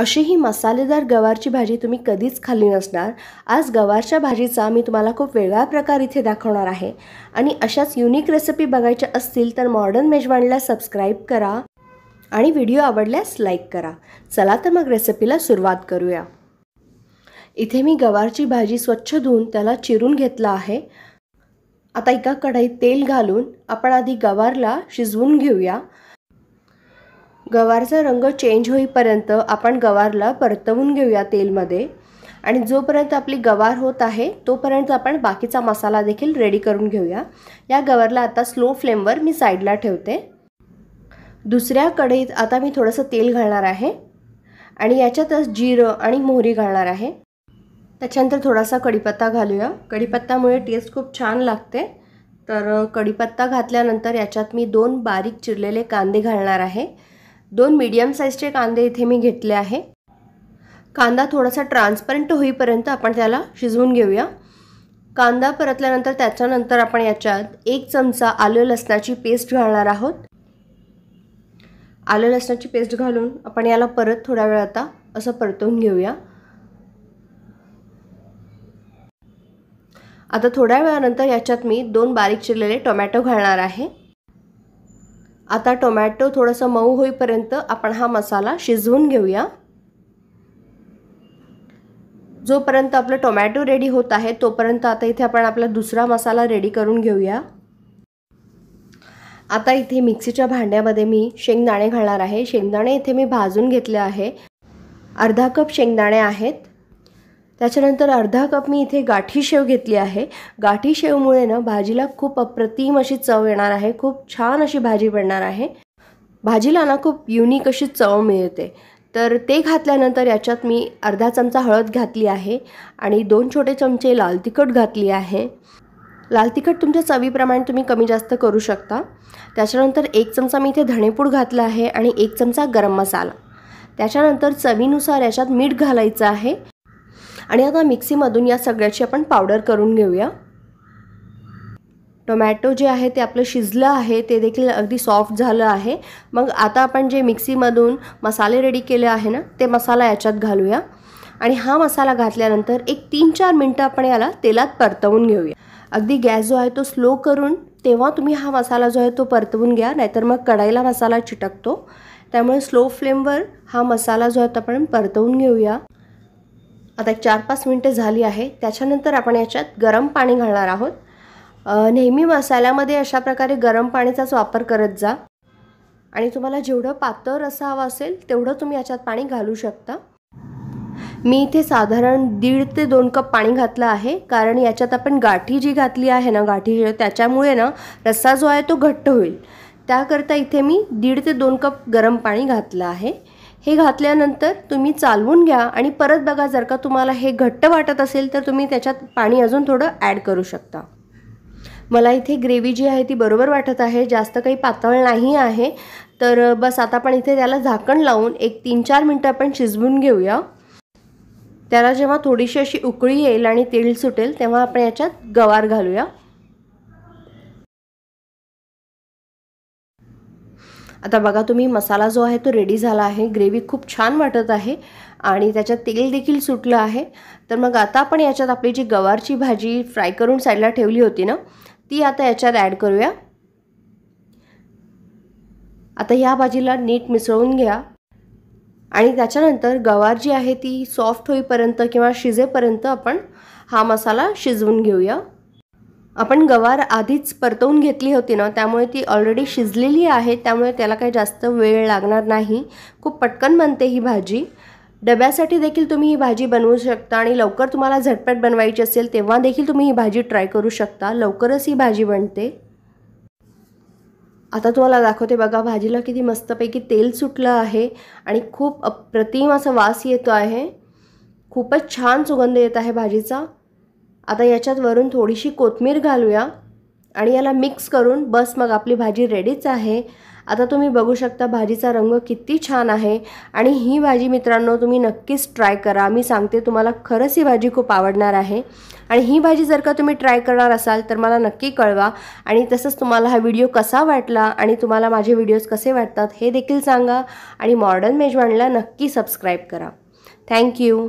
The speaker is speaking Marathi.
अशी ही मसालेदार गवारची भाजी तुम्ही कधीच खाल्ली नसणार आज गवारच्या भाजीचा मी तुम्हाला खूप वेगळा प्रकार इथे दाखवणार आहे आणि अशाच युनिक रेसिपी बघायच्या असतील तर मॉडर्न मेजवानला सबस्क्राईब करा आणि व्हिडिओ आवडल्यास लाईक करा चला तर मग रेसिपीला सुरुवात करूया इथे मी गवारची भाजी स्वच्छ धुवून त्याला चिरून घेतला आहे आता एका कढईत तेल घालून आपण आधी गवारला शिजवून घेऊया गवारचा रंग चेंज होईपर्यंत आपण गवारला परतवून घेऊया तेलमध्ये आणि जोपर्यंत आपली गवार होत आहे तोपर्यंत आपण बाकीचा मसाला देखील रेडी करून घेऊया या गवारला आता स्लो फ्लेमवर मी साईडला ठेवते दुसऱ्या कढईत आता मी थोडंसं तेल घालणार आहे आणि याच्यातच जिरं आणि मोहरी घालणार आहे त्याच्यानंतर थोडासा कढीपत्ता घालूया कढीपत्तामुळे टेस्ट खूप छान लागते तर कढीपत्ता घातल्यानंतर याच्यात मी दोन बारीक चिरलेले कांदे घालणार आहे दोन मीडियम साईजचे कांदे इथे मी घेतले आहे कांदा थोडासा ट्रान्सपरंट होईपर्यंत आपण त्याला शिजवून घेऊया कांदा परतल्यानंतर त्याच्यानंतर आपण याच्यात एक चमचा आलं लसणाची पेस्ट घालणार आहोत आलं लसणाची पेस्ट घालून आपण याला परत थोडा वेळ आता असं परतवून घेऊया आता थोड्या वेळानंतर याच्यात मी दोन बारीक चिरलेले टोमॅटो घालणार आहे आता टोमॅटो थोडंसं मऊ होईपर्यंत आपण हा मसाला शिजवून घेऊया जोपर्यंत आपलं टोमॅटो रेडी होत आहे तोपर्यंत आता इथे आपण आपला दुसरा मसाला रेडी करून घेऊया आता इथे मिक्सीच्या भांड्यामध्ये मी शेंगदाणे घालणार आहे शेंगदाणे इथे मी भाजून घेतले आहे अर्धा कप शेंगदाणे आहेत त्याच्यानंतर अर्धा कप मी इथे गाठी शेव घेतली आहे गाठी शेवमुळे ना भाजीला खूप अप्रतिम अशी चव येणार आहे खूप छान अशी भाजी बनणार आहे भाजीला ना खूप युनिक अशी चव मिळते तर ते घातल्यानंतर याच्यात मी अर्धा चमचा हळद घातली आहे आणि दोन छोटे चमचे लाल तिखट घातली आहे लाल तिखट तुमच्या चवीप्रमाणे तुम्ही कमी जास्त करू शकता त्याच्यानंतर एक चमचा मी इथे धणेपूड घातला आहे आणि एक चमचा गरम मसाला त्याच्यानंतर चवीनुसार याच्यात मीठ घालायचं आहे आणि आता मिक्सीमधून या सगळ्याची आपण पावडर करून घेऊया टोमॅटो जे आहे ते आपलं शिजलं आहे ते देखील अगदी सॉफ्ट झालं आहे मग आता आपण जे मिक्सीमधून मसाले रेडी केले आहे ना ते मसाला याच्यात घालूया आणि हा मसाला घातल्यानंतर एक तीन चार मिनटं आपण याला तेलात परतवून घेऊया अगदी गॅस जो आहे तो स्लो करून तेव्हा तुम्ही हा मसाला जो आहे तो परतवून घ्या नाहीतर मग कढाईला मसाला चिटकतो त्यामुळे स्लो फ्लेमवर हा मसाला जो आहे तो आपण परतवून घेऊया आता एक चार पाच मिनटं झाली आहे त्याच्यानंतर आपण याच्यात गरम पाणी घालणार आहोत नेहमी मसाल्यामध्ये अशा प्रकारे गरम पाणीचाच वापर करत जा आणि तुम्हाला जेवढं पातळ रसा हवा असेल तेवढं तुम्ही याच्यात पाणी घालू शकता मी इथे साधारण दीड ते दोन कप पाणी घातलं आहे कारण याच्यात आपण गाठी जी घातली आहे ना गाठी त्याच्यामुळे ना रस्सा जो आहे तो घट्ट होईल त्याकरता इथे मी दीड ते दोन कप गरम पाणी घातलं आहे हे घातल्यानंतर तुम्ही चालवून घ्या आणि परत बघा जर का तुम्हाला हे घट्ट वाटत असेल तर तुम्ही त्याच्यात पाणी अजून थोडं ॲड करू शकता मला इथे ग्रेव्ही जी आहे ती बरोबर वाटत आहे जास्त काही पातळ नाही आहे तर बस आता आपण इथे त्याला झाकण लावून एक तीन चार मिनटं आपण शिजवून घेऊया त्याला जेव्हा थोडीशी अशी उकळी येईल आणि तेल सुटेल तेव्हा आपण याच्यात गवार घालूया आता बघा तुम्ही मसाला जो आहे तो रेडी झाला आहे ग्रेव्ही खूप छान वाटत आहे आणि त्याच्यात तेल देखील सुटलं आहे तर मग आता आपण याच्यात आपली जी गवारची भाजी फ्राय करून साईडला ठेवली होती ना ती आता याच्यात ॲड करूया आता ह्या भाजीला नीट मिसळून घ्या आणि त्याच्यानंतर गवार जी आहे ती सॉफ्ट होईपर्यंत किंवा शिजेपर्यंत आपण हा मसाला शिजवून घेऊया आपण गवार आधीच परतवून घेतली होती ना त्यामुळे ती ऑलरेडी शिजलेली आहे त्यामुळे त्याला काही जास्त वेळ लागणार नाही खूप पटकन बनते ही भाजी डब्यासाठी देखील तुम्ही ही भाजी बनवू शकता आणि लवकर तुम्हाला झटपट बनवायची असेल तेव्हा देखील तुम्ही ही भाजी ट्राय करू शकता लवकरच ही भाजी बनते आता तुम्हाला दाखवते बघा भाजीला किती मस्तपैकी तेल सुटलं आहे आणि खूप अप्रतिम असा वास येतो आहे खूपच छान सुगंध येत आहे भाजीचा आता याच्यात वरून थोडीशी कोथमीर घालूया आणि याला मिक्स करून बस मग आपली भाजी रेडीच आहे आता तुम्ही बघू शकता भाजीचा रंग किती छान आहे आणि ही भाजी मित्रांनो तुम्ही नक्कीच ट्राय करा मी सांगते तुम्हाला खरंच ही भाजी खूप आवडणार आहे आणि ही भाजी जर का तुम्ही ट्राय करणार असाल तर मला नक्की कळवा आणि तसंच तुम्हाला हा व्हिडिओ कसा वाटला आणि तुम्हाला माझे व्हिडिओज कसे वाटतात हे देखील सांगा आणि मॉडर्न मेजवानला नक्की सबस्क्राईब करा थँक्यू